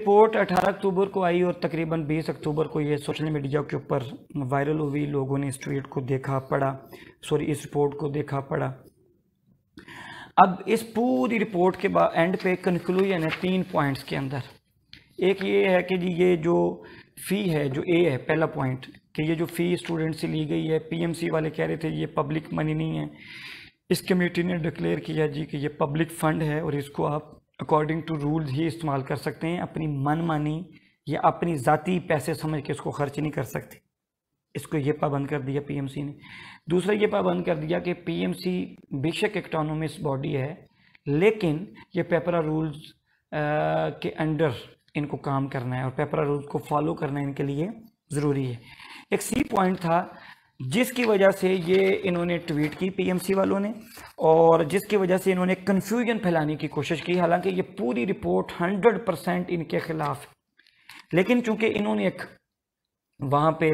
Report 18 अक्टूबर को आई और तकरीबन 20 अक्टूबर को ये सोशल मीडिया के ऊपर वायरल हुई लोगों ने इस ट्वीट को देखा पड़ा सॉरी इस रिपोर्ट को देखा पड़ा अब इस पूरी रिपोर्ट के बाद एंड पे कंक्लूजन है तीन पॉइंट्स के अंदर एक ये है कि जी ये जो फ़ी है जो ए है पहला पॉइंट कि ये जो फ़ी स्टूडेंट से ली गई है पीएमसी वाले कह रहे थे ये पब्लिक मनी नहीं है इस कमेटी ने डिक्लेयर किया जी कि ये पब्लिक फ़ंड है और इसको आप अकॉर्डिंग टू रूल ही इस्तेमाल कर सकते हैं अपनी मन मानी या अपनी ज़ाती पैसे समझ के इसको खर्च नहीं कर सकते इसको ये पाबंद कर दिया पीएमसी ने दूसरा ये पाबंद कर दिया कि पीएमसी बेशक एक्टोनोमस बॉडी है लेकिन ये पेपरा रूल्स के अंडर इनको काम करना है और पेपरा रूल्स को फॉलो करना इनके लिए ज़रूरी है एक सी पॉइंट था जिसकी वजह से ये इन्होंने ट्वीट की पीएमसी वालों ने और जिसकी वजह से इन्होंने कन्फ्यूजन फैलाने की कोशिश की हालांकि ये पूरी रिपोर्ट 100 परसेंट इनके खिलाफ है लेकिन चूंकि इन्होंने एक वहाँ पे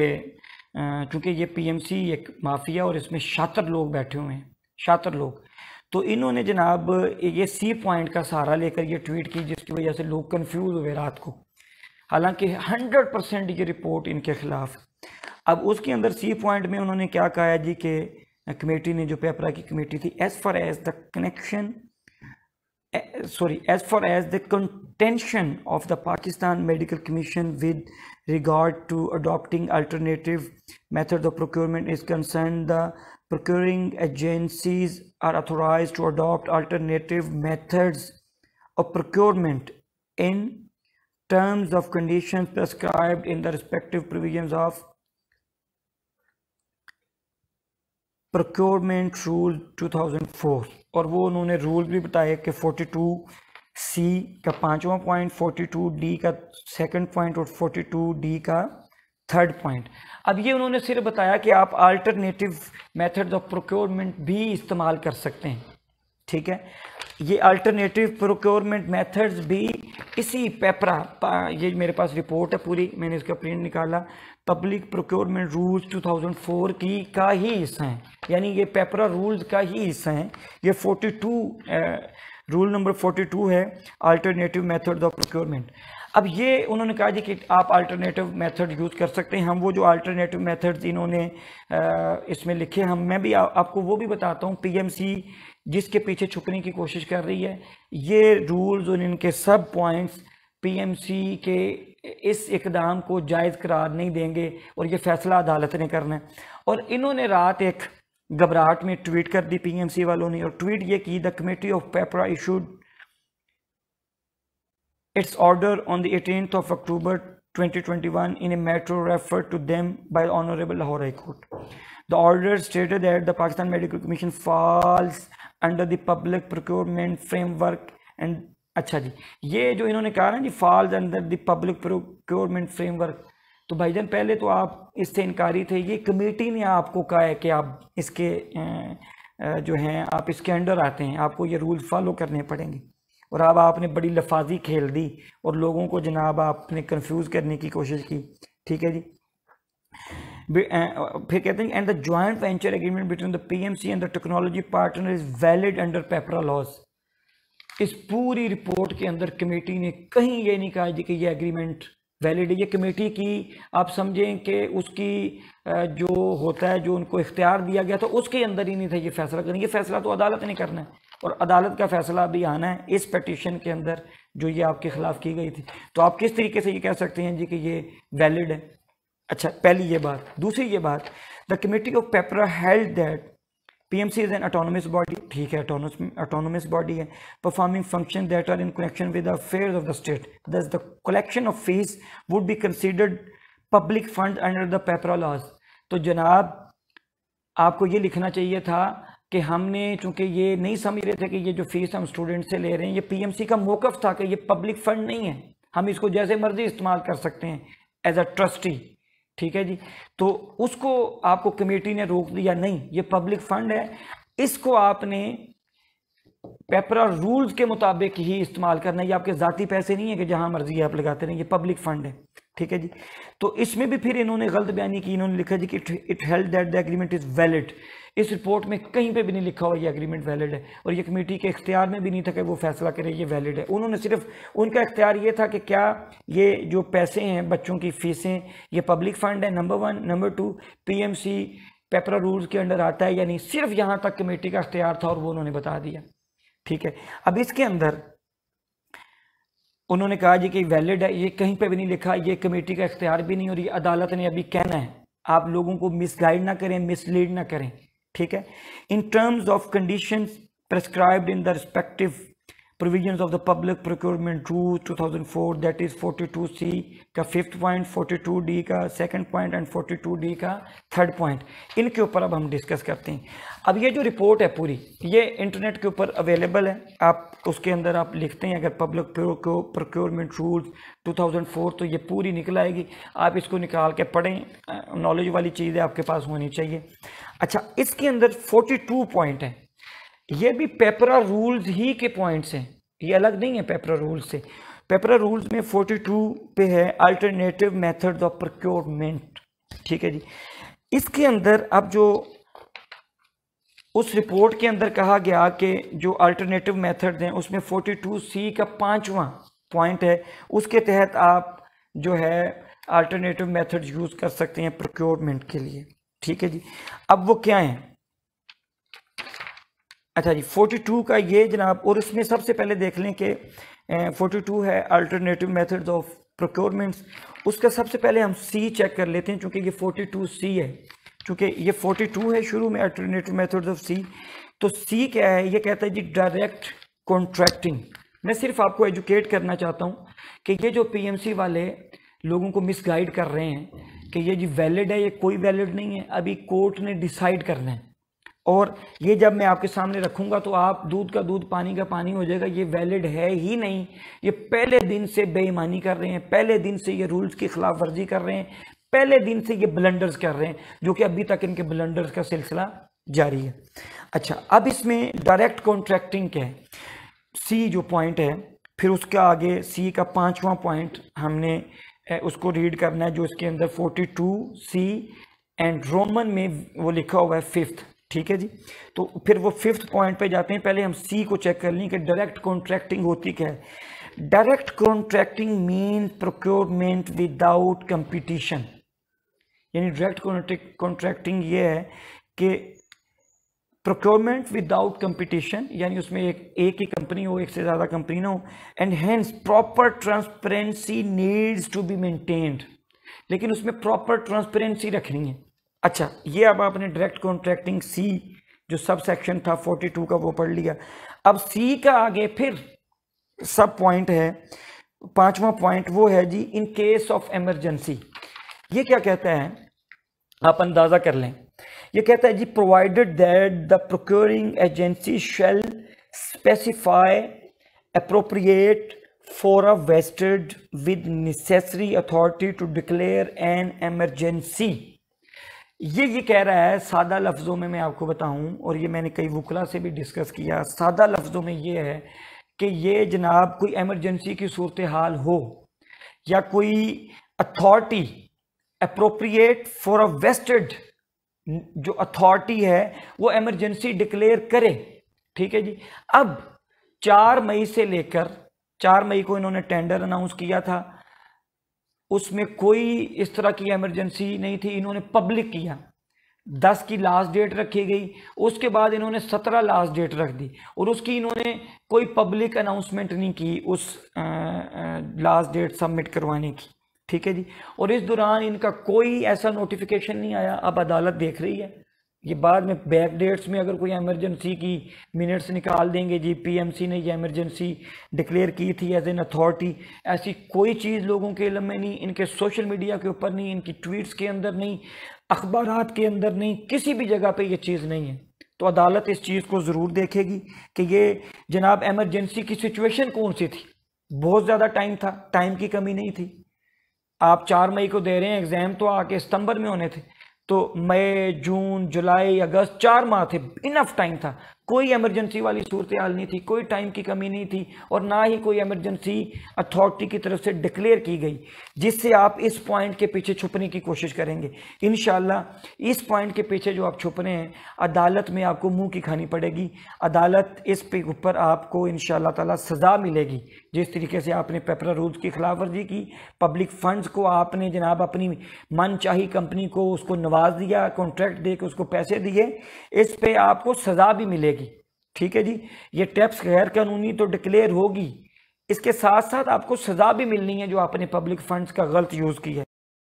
चूंकि ये पीएमसी एक माफिया और इसमें शातर लोग बैठे हुए हैं शातर लोग तो इन्होंने जनाब ये सी पॉइंट का सहारा लेकर ये ट्वीट की जिसकी वजह से लोग कन्फ्यूज हुए रात को हालांकि 100 परसेंट ये रिपोर्ट इनके खिलाफ अब उसके अंदर सी पॉइंट में उन्होंने क्या कहा है जी के कमेटी ने जो पेपरा की कमेटी थी as far as the connection sorry as far as the contention of the pakistan medical commission with regard to adopting alternative method of procurement is concerned the procuring agencies are authorized to adopt alternative methods of procurement in terms of conditions prescribed in the respective provisions of procurement rule 2004 और वो उन्होंने rule भी बताए कि 42 C का पांचवा point 42 D का second point और 42 डी का थर्ड पॉइंट अब ये उन्होंने सिर्फ बताया कि आप अल्टरनेटिव मेथड्स ऑफ प्रोक्योरमेंट भी इस्तेमाल कर सकते हैं ठीक है ये अल्टरनेटिव प्रोक्योरमेंट मेथड्स भी इसी पेपरा ये मेरे पास रिपोर्ट है पूरी मैंने इसका प्रिंट निकाला पब्लिक प्रोक्योरमेंट रूल्स 2004 की का ही हिस्सा हैं यानी ये पेपरा रूल्स का ही हिस्सा हैं ये 42 रूल नंबर 42 है अल्टरनेटिव मेथड ऑफ प्रोक्योरमेंट अब ये उन्होंने कहा जी कि आप अल्टरनेटिव मेथड यूज़ कर सकते हैं हम वो जो अल्टरनेटिव मेथड्स इन्होंने इसमें लिखे हम मैं भी आ, आपको वो भी बताता हूँ पी जिसके पीछे छुपने की कोशिश कर रही है ये रूल्स और इनके सब पॉइंट्स पीएमसी के इस इकदाम को जायज़ करार नहीं देंगे और ये फ़ैसला अदालत ने करना है और इन्होंने रात एक घबराहट में ट्वीट कर दी पीएमसी वालों ने और ट्वीट ये की the committee of PEPRA issued its order on the 18th of October 2021 in a matter referred to them by the Honorable Lahore High Court. The order stated that the Pakistan Medical Commission falls under the public procurement framework and अच्छा जी ये जो इन्होंने कहा ना जी falls under the public procurement framework तो भाई जान पहले तो आप इससे इनकारी थे ये कमेटी ने आपको कहा है कि आप इसके जो हैं आप इसके अंडर आते हैं आपको ये रूल फॉलो करने पड़ेंगे और अब आपने बड़ी लफाजी खेल दी और लोगों को जनाब आपने कन्फ्यूज करने की कोशिश की ठीक है जी फिर कहते हैं and the joint venture agreement between the PMC and the technology partner is valid under PEPRA laws इस पूरी रिपोर्ट के अंदर कमेटी ने कहीं ये नहीं कहा कि ये एग्रीमेंट वैलिड है ये कमेटी की आप समझें कि उसकी जो होता है जो उनको इख्तियार दिया गया था उसके अंदर ही नहीं था ये फैसला करना ये फैसला तो अदालत ने करना है और अदालत का फैसला भी आना है इस पटिशन के अंदर जो ये आपके ख़िलाफ़ की गई थी तो आप किस तरीके से ये कह सकते हैं जी कि ये वैलिड है अच्छा पहली ये बात दूसरी ये बात the committee of PEPRA held that PMC is an autonomous body ठीक है ऑटोनोमस बॉडी है performing function that are in connection with affair of the state thus the collection of fees would be considered public fund under the PEPRA laws तो जनाब आपको ये लिखना चाहिए था कि हमने चूंकि ये नहीं समझ रहे थे कि ये जो फीस हम स्टूडेंट से ले रहे हैं ये पीएमसी का मौकफ था कि ये पब्लिक फंड नहीं है हम इसको जैसे मर्जी इस्तेमाल कर सकते हैं एज अ ट्रस्टी ठीक है जी तो उसको आपको कमेटी ने रोक दिया नहीं ये पब्लिक फंड है इसको आपने पेपर और रूल्स के मुताबिक ही इस्तेमाल करना ये आपके ज़ाती पैसे नहीं है कि जहां मर्जी आप लगाते रहें ये पब्लिक फंड है ठीक है जी तो इसमें भी फिर इन्होंने गलत बयानी की इन्होंने लिखा जी कि it held that the agreement is valid इस रिपोर्ट में कहीं पे भी नहीं लिखा हुआ ये एग्रीमेंट वैलिड है और ये कमेटी के इख्तियार में भी नहीं था कि वो फैसला करे ये वैलिड है उन्होंने सिर्फ उनका इख्तियार ये था कि क्या ये जो पैसे हैं बच्चों की फीसें ये पब्लिक फंड है number one number two C PEPRA rules के अंडर आता है या नहीं सिर्फ यहाँ तक कमेटी का इख्तियार था और वो उन्होंने बता दिया ठीक है अब इसके अंदर उन्होंने कहा जी कि वैलिड है ये कहीं पे भी नहीं लिखा ये कमेटी का इख्तियार भी नहीं और ये अदालत ने अभी कहना है आप लोगों को मिसगाइड ना करें मिसलीड ना करें ठीक है in terms of condition prescribed in the respective provisions of the public procurement rules 2004 that is 42c का फिफ्थ पॉइंट 42d का सेकंड पॉइंट एंड 42d का थर्ड पॉइंट इनके ऊपर अब हम डिस्कस करते हैं अब ये जो रिपोर्ट है पूरी ये इंटरनेट के ऊपर अवेलेबल है आप उसके अंदर आप लिखते हैं अगर पब्लिक प्रोक्योरमेंट रूल्स 2004 तो ये पूरी निकल आएगी आप इसको निकाल के पढ़ें नॉलेज वाली चीज़ है आपके पास होनी चाहिए अच्छा इसके अंदर 42 पॉइंट है ये भी पेपरा रूल्स ही के पॉइंट्स हैं ये अलग नहीं है पेपरा रूल्स से पेपरा रूल्स में 42 पे है अल्टरनेटिव मेथड्स ऑफ प्रोक्योरमेंट ठीक है जी इसके अंदर अब जो उस रिपोर्ट के अंदर कहा गया कि जो अल्टरनेटिव मेथड्स हैं उसमें 42 सी का पांचवा पॉइंट है उसके तहत आप जो है अल्टरनेटिव मेथड यूज़ कर सकते हैं प्रोक्योरमेंट के लिए ठीक है जी अब वो क्या है अच्छा जी 42 का ये जनाब और इसमें सबसे पहले देख लें कि 42 है अल्टरनेटिव मेथड्स ऑफ प्रोक्योरमेंट्स उसका सबसे पहले हम सी चेक कर लेते हैं चूँकि ये 42 सी है चूँकि ये 42 है शुरू में अल्टरनेटिव मेथड्स ऑफ सी तो सी क्या है ये कहता है जी डायरेक्ट कॉन्ट्रैक्टिंग मैं सिर्फ आपको एजुकेट करना चाहता हूँ कि ये जो सी वाले लोगों को मिसगाइड कर रहे हैं कि ये जी वैलिड है ये कोई वैलिड नहीं है अभी कोर्ट ने डिसाइड करना है और ये जब मैं आपके सामने रखूँगा तो आप दूध का दूध पानी का पानी हो जाएगा ये वैलिड है ही नहीं ये पहले दिन से बेईमानी कर रहे हैं पहले दिन से ये रूल्स की खिलाफ वर्जी कर रहे हैं पहले दिन से ये ब्लंडर्स कर रहे हैं जो कि अभी तक इनके ब्लंडर्स का सिलसिला जारी है अच्छा अब इसमें डायरेक्ट कॉन्ट्रैक्टिंग क्या है सी जो पॉइंट है फिर उसके आगे सी का पाँचवा पॉइंट हमने उसको रीड करना है जो इसके अंदर टू सी एंड रोमन में वो लिखा हुआ है फिफ्थ ठीक है जी तो फिर वो फिफ्थ पॉइंट पे जाते हैं पहले हम सी को चेक कर लें कि डायरेक्ट कॉन्ट्रैक्टिंग होती क्या है direct contracting mean procurement without competition यानी डायरेक्ट कॉन्ट्रैक्टिंग ये है कि प्रोक्योरमेंट विदाउट कंपटीशन यानी उसमें एक एक ही कंपनी हो एक से ज़्यादा कंपनी ना हो and hence proper transparency needs to be maintained लेकिन उसमें प्रॉपर ट्रांसपेरेंसी रखनी है अच्छा ये अब आपने डायरेक्ट कॉन्ट्रैक्टिंग सी जो सब सेक्शन था 42 का वो पढ़ लिया अब सी का आगे फिर सब पॉइंट है पांचवा पॉइंट वो है जी इन केस ऑफ एमरजेंसी ये क्या कहता है आप अंदाज़ा कर लें ये कहता है जी provided that the procuring agency shall specify appropriate for a vested with necessary authority to declare an emergency ये ये कह रहा है सादा लफ्ज़ों में मैं आपको बताऊं और ये मैंने कई वकला से भी डिस्कस किया सादा लफ्ज़ों में ये है कि ये जनाब कोई एमरजेंसी की सूरत हाल हो या कोई authority appropriate for a vested जो अथॉरिटी है वो एमरजेंसी डिक्लेयर करे ठीक है जी अब चार मई से लेकर चार मई को इन्होंने टेंडर अनाउंस किया था उसमें कोई इस तरह की इमरजेंसी नहीं थी इन्होंने पब्लिक किया दस की लास्ट डेट रखी गई उसके बाद इन्होंने सत्रह लास्ट डेट रख दी और उसकी इन्होंने कोई पब्लिक अनाउंसमेंट नहीं की उस लास्ट डेट सबमिट करवाने की ठीक है जी और इस दौरान इनका कोई ऐसा नोटिफिकेशन नहीं आया अब अदालत देख रही है ये बाद में बैक डेट्स में अगर कोई एमरजेंसी की मिनट्स निकाल देंगे जी पीएमसी ने ये एमरजेंसी डिक्लेयर की थी एज एन अथॉरिटी ऐसी कोई चीज़ लोगों के इलम में नहीं इनके सोशल मीडिया के ऊपर नहीं इनकी ट्वीट्स के अंदर नहीं अखबार के अंदर नहीं किसी भी जगह पर यह चीज़ नहीं है तो अदालत इस चीज़ को ज़रूर देखेगी कि ये जनाब एमरजेंसी की सिचुएशन कौन सी थी बहुत ज़्यादा टाइम था टाइम की कमी नहीं थी आप चार मई को दे रहे हैं एग्ज़ाम तो आके सितंबर में होने थे तो मई जून जुलाई अगस्त चार माह थे इनफ टाइम था कोई इमरजेंसी वाली सूरत हाल नहीं थी कोई टाइम की कमी नहीं थी और ना ही कोई इमरजेंसी अथॉरिटी की तरफ से डिक्लेयर की गई जिससे आप इस पॉइंट के पीछे छुपने की कोशिश करेंगे इन इस पॉइंट के पीछे जो आप छुप रहे हैं अदालत में आपको मुंह की खानी पड़ेगी अदालत इस पे ऊपर आपको इन ताला सज़ा मिलेगी जिस तरीके से आपने पेपरा रूल्स की खिलाफ वर्जी की पब्लिक फंड्स को आपने जनाब अपनी मनचाही कंपनी को उसको नवाज दिया कॉन्ट्रैक्ट दे के उसको पैसे दिए इस पे आपको सज़ा भी मिलेगी ठीक है जी ये टैक्स गैर कानूनी तो डिक्लेयर होगी इसके साथ साथ आपको सज़ा भी मिलनी है जो आपने पब्लिक फंड्स का गलत यूज़ किया है